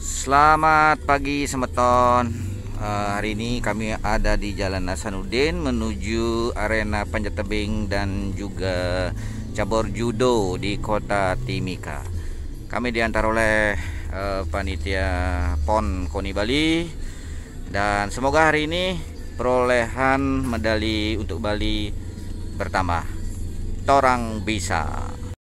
Selamat pagi Semeton uh, Hari ini kami ada di Jalan Hasanuddin Menuju Arena Panjat Tebing dan juga Cabur Judo di kota Timika Kami diantar oleh uh, Panitia PON KONI Bali Dan semoga hari ini perolehan medali untuk Bali bertambah Torang bisa